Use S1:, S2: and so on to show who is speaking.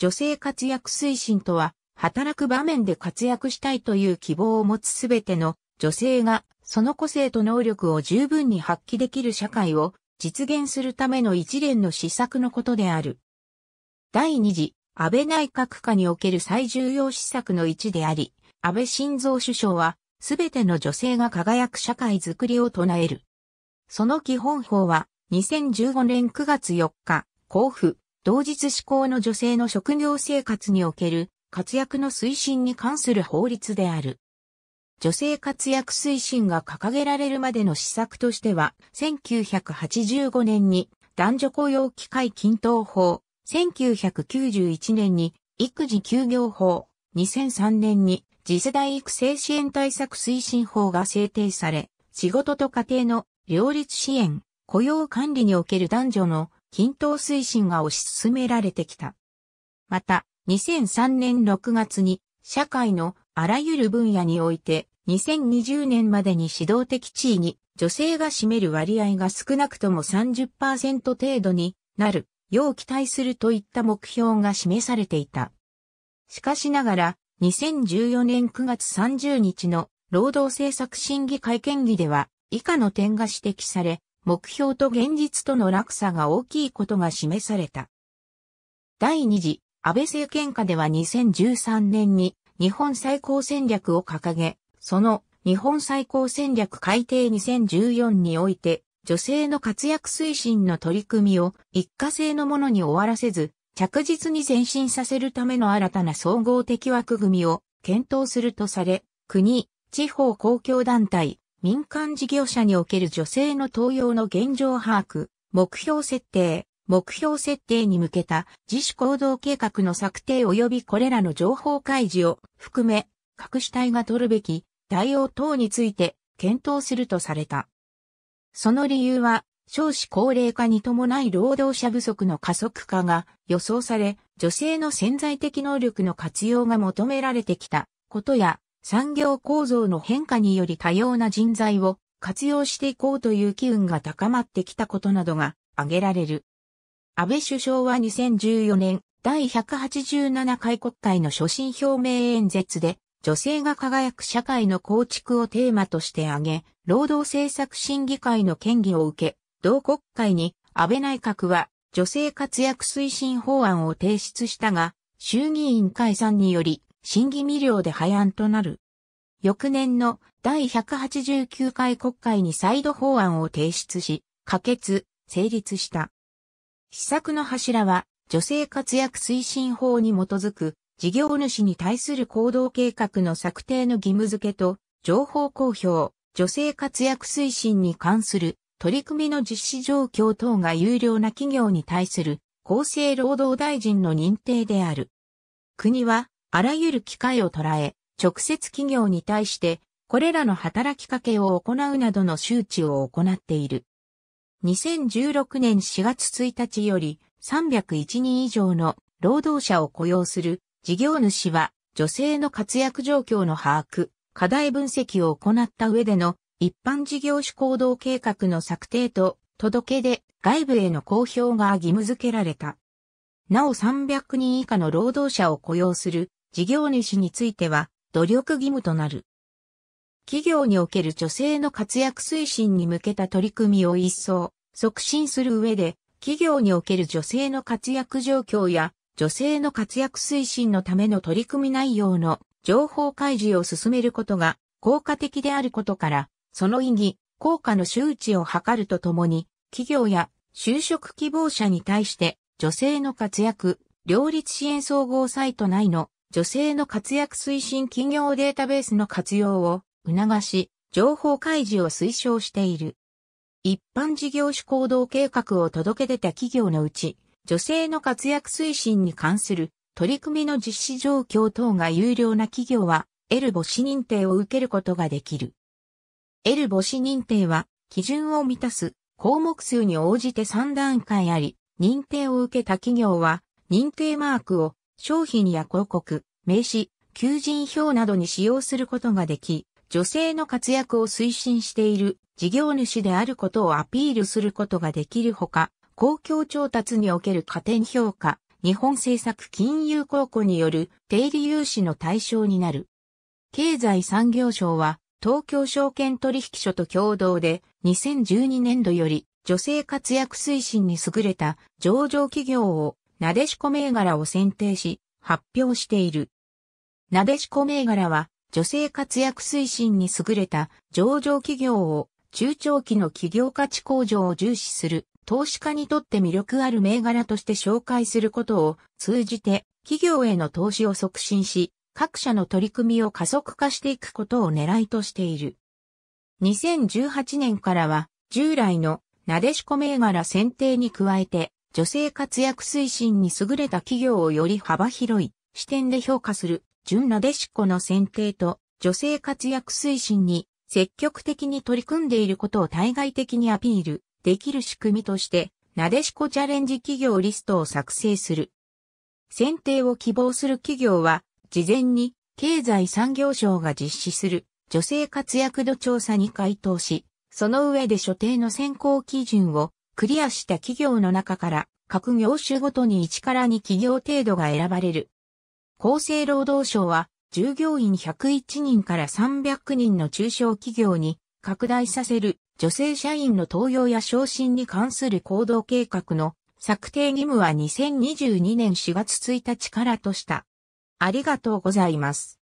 S1: 女性活躍推進とは、働く場面で活躍したいという希望を持つすべての女性が、その個性と能力を十分に発揮できる社会を実現するための一連の施策のことである。第二次、安倍内閣下における最重要施策の一であり、安倍晋三首相は、すべての女性が輝く社会づくりを唱える。その基本法は、2015年9月4日、交付。同日志向の女性の職業生活における活躍の推進に関する法律である。女性活躍推進が掲げられるまでの施策としては、1985年に男女雇用機会均等法、1991年に育児休業法、2003年に次世代育成支援対策推進法が制定され、仕事と家庭の両立支援、雇用管理における男女の均等推進が推し進められてきた。また、2003年6月に社会のあらゆる分野において2020年までに指導的地位に女性が占める割合が少なくとも30%程度になるよう期待するといった目標が示されていた。しかしながら2014年9月30日の労働政策審議会見議では以下の点が指摘され目標と現実との落差が大きいことが示された。第二次安倍政権下では2013年に日本最高戦略を掲げ、その日本最高戦略改定2014において女性の活躍推進の取り組みを一過性のものに終わらせず、着実に前進させるための新たな総合的枠組みを検討するとされ、国、地方公共団体、民間事業者における女性の登用の現状把握、目標設定、目標設定に向けた自主行動計画の策定及びこれらの情報開示を含め、各主体が取るべき対応等について検討するとされた。その理由は、少子高齢化に伴い労働者不足の加速化が予想され、女性の潜在的能力の活用が求められてきたことや、産業構造の変化により多様な人材を活用していこうという機運が高まってきたことなどが挙げられる。安倍首相は2014年第187回国会の所信表明演説で女性が輝く社会の構築をテーマとして挙げ、労働政策審議会の権威を受け、同国会に安倍内閣は女性活躍推進法案を提出したが、衆議院解散により審議未了で廃案となる。翌年の第189回国会に再度法案を提出し、可決、成立した。施策の柱は、女性活躍推進法に基づく、事業主に対する行動計画の策定の義務付けと、情報公表、女性活躍推進に関する取り組みの実施状況等が有料な企業に対する厚生労働大臣の認定である。国はあらゆる機会を捉え、直接企業に対して、これらの働きかけを行うなどの周知を行っている。2016年4月1日より301人以上の労働者を雇用する事業主は女性の活躍状況の把握、課題分析を行った上での一般事業主行動計画の策定と届けで外部への公表が義務付けられた。なお300人以下の労働者を雇用する事業主については努力義務となる。企業における女性の活躍推進に向けた取り組みを一層促進する上で、企業における女性の活躍状況や女性の活躍推進のための取り組み内容の情報開示を進めることが効果的であることから、その意義、効果の周知を図るとともに、企業や就職希望者に対して女性の活躍、両立支援総合サイト内の女性の活躍推進企業データベースの活用を促し、情報開示を推奨している。一般事業主行動計画を届け出た企業のうち、女性の活躍推進に関する取り組みの実施状況等が有料な企業は、エルボ氏認定を受けることができる。エルボ氏認定は、基準を満たす項目数に応じて3段階あり、認定を受けた企業は、認定マークを商品や広告、名刺、求人票などに使用することができ、女性の活躍を推進している事業主であることをアピールすることができるほか、公共調達における加点評価、日本政策金融公庫による定理融資の対象になる。経済産業省は東京証券取引所と共同で2012年度より女性活躍推進に優れた上場企業をなでしこ銘柄を選定し、発表している。なでしこ銘柄は、女性活躍推進に優れた上場企業を中長期の企業価値向上を重視する投資家にとって魅力ある銘柄として紹介することを通じて企業への投資を促進し各社の取り組みを加速化していくことを狙いとしている。2018年からは従来のなでしこ銘柄選定に加えて女性活躍推進に優れた企業をより幅広い視点で評価する、純なでしこの選定と、女性活躍推進に積極的に取り組んでいることを対外的にアピールできる仕組みとして、なでしこチャレンジ企業リストを作成する。選定を希望する企業は、事前に経済産業省が実施する女性活躍度調査に回答し、その上で所定の選考基準をクリアした企業の中から、各業種ごとに1から2企業程度が選ばれる。厚生労働省は、従業員101人から300人の中小企業に拡大させる女性社員の登用や昇進に関する行動計画の策定義務は2022年4月1日からとした。ありがとうございます。